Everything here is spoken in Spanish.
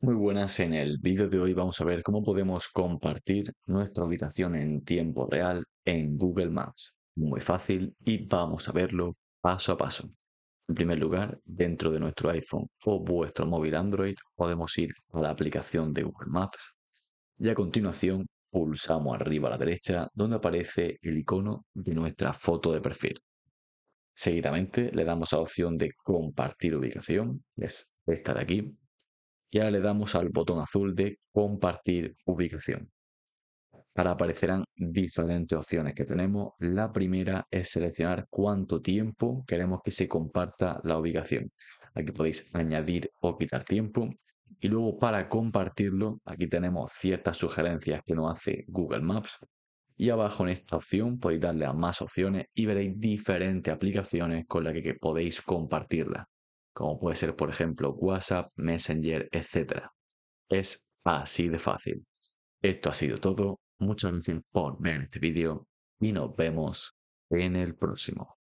Muy buenas, en el vídeo de hoy vamos a ver cómo podemos compartir nuestra ubicación en tiempo real en Google Maps. Muy fácil y vamos a verlo paso a paso. En primer lugar, dentro de nuestro iPhone o vuestro móvil Android podemos ir a la aplicación de Google Maps y a continuación pulsamos arriba a la derecha donde aparece el icono de nuestra foto de perfil. Seguidamente le damos a la opción de compartir ubicación, es esta de aquí, y ahora le damos al botón azul de compartir ubicación. Ahora aparecerán diferentes opciones que tenemos. La primera es seleccionar cuánto tiempo queremos que se comparta la ubicación. Aquí podéis añadir o quitar tiempo. Y luego para compartirlo, aquí tenemos ciertas sugerencias que nos hace Google Maps. Y abajo en esta opción podéis darle a más opciones y veréis diferentes aplicaciones con las que podéis compartirla como puede ser, por ejemplo, WhatsApp, Messenger, etc. Es así de fácil. Esto ha sido todo. mucho gracias por ver este vídeo y nos vemos en el próximo.